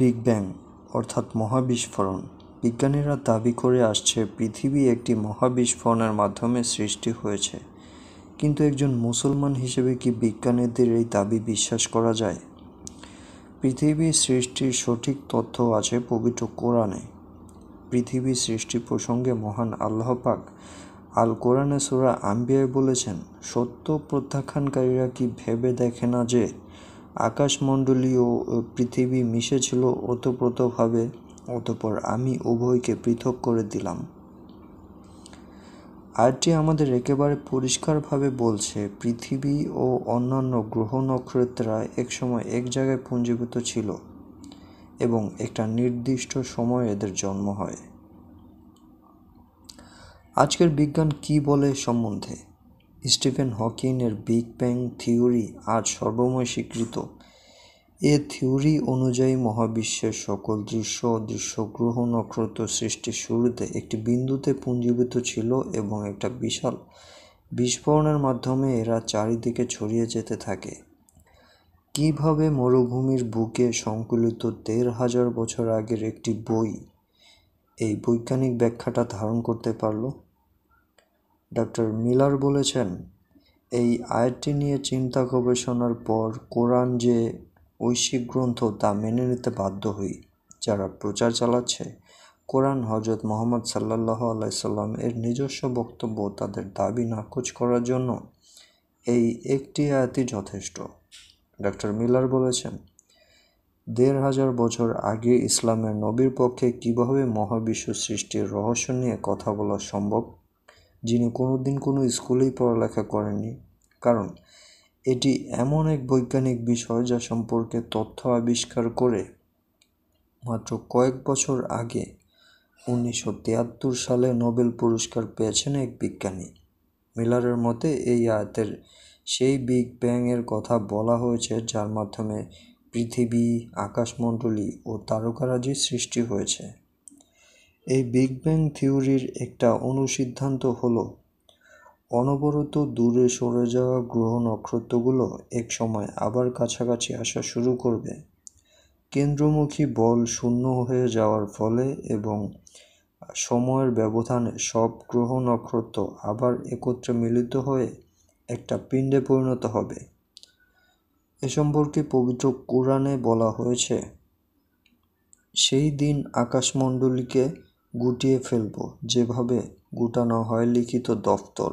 big bang অর্থাৎ মহাবিস্ফোরণ বিজ্ঞানীরা দাবি করে আসছে পৃথিবী একটি মহাবিস্ফোরণের মাধ্যমে সৃষ্টি হয়েছে কিন্তু একজন মুসলমান হিসেবে কি বিজ্ঞানীদের এই দাবি বিশ্বাস করা যায় পৃথিবী সৃষ্টির সঠিক তথ্য আছে পবিত্র কোরআনে পৃথিবী সৃষ্টি প্রসঙ্গে মহান আল্লাহ পাক আল কোরআনে সুরা আম্বিয়ায় বলেছেন সত্য প্রত্যাখ্যানকারীরা কি ভেবে দেখে না যে আকাশমণ্ডলী ও পৃথিবী মিশেছিল ওতপ্রোতভাবে অতপর আমি উভয়কে পৃথক করে দিলাম আরটি আমাদের একেবারে পরিষ্কারভাবে বলছে পৃথিবী ও অন্যান্য গ্রহ নক্ষত্রা একসময় এক জায়গায় পুঞ্জীভূত ছিল এবং একটা নির্দিষ্ট সময় এদের জন্ম হয় আজকের বিজ্ঞান কি বলে সম্বন্ধে স্টিফেন হকিংয়ের বিগ ব্যাং থিওরি আজ সর্বময় স্বীকৃত এ থিওরি অনুযায়ী মহাবিশ্বের সকল দৃশ্য অদৃশ্য গ্রহ নক্ষত্র সৃষ্টির শুরুতে একটি বিন্দুতে পুঞ্জীভূত ছিল এবং একটা বিশাল বিস্ফোরণের মাধ্যমে এরা চারিদিকে ছড়িয়ে যেতে থাকে কিভাবে মরুভূমির বুকে সংকুলিত দেড় হাজার বছর আগের একটি বই এই বৈজ্ঞানিক ব্যাখ্যাটা ধারণ করতে পারলো ডক্টর মিলার বলেছেন এই আয়াতটি নিয়ে চিন্তা গবেষণার পর কোরআন যে ঐশিক গ্রন্থ তা মেনে নিতে বাধ্য হই যারা প্রচার চালাচ্ছে কোরআন হজরত মোহাম্মদ সাল্লাহ আলাইসাল্লাম এর নিজস্ব বক্তব্য তাদের দাবি নাকচ করার জন্য এই একটি আয়াতই যথেষ্ট ডক্টর মিলার বলেছেন দেড় হাজার বছর আগে ইসলামের নবীর পক্ষে কীভাবে মহাবিশ্ব সৃষ্টির রহস্য নিয়ে কথা বলা সম্ভব যিনি কোনো দিন কোনো স্কুলেই পড়ালেখা করেননি কারণ এটি এমন এক বৈজ্ঞানিক বিষয় যা সম্পর্কে তথ্য আবিষ্কার করে মাত্র কয়েক বছর আগে উনিশশো তিয়াত্তর সালে নোবেল পুরস্কার পেয়েছেন এক বিজ্ঞানী মিলারের মতে এই আয়াতের সেই বিগ ব্যাংয়ের কথা বলা হয়েছে যার মাধ্যমে পৃথিবী আকাশমণ্ডলী ও তারকারাজি সৃষ্টি হয়েছে এই বিগ ব্যাং থিওরির একটা অনুসিদ্ধান্ত হল অনবরত দূরে সরে যাওয়া গ্রহ নক্ষত্রগুলো এক সময় আবার কাছাকাছি আসা শুরু করবে কেন্দ্রমুখী বল শূন্য হয়ে যাওয়ার ফলে এবং সময়ের ব্যবধানে সব গ্রহ নক্ষত্র আবার একত্রে মিলিত হয়ে একটা পিণ্ডে পরিণত হবে এ সম্পর্কে পবিত্র কোরআনে বলা হয়েছে সেই দিন আকাশমণ্ডলীকে গুটিয়ে ফেলব যেভাবে গুটানো হয় লিখিত দফতর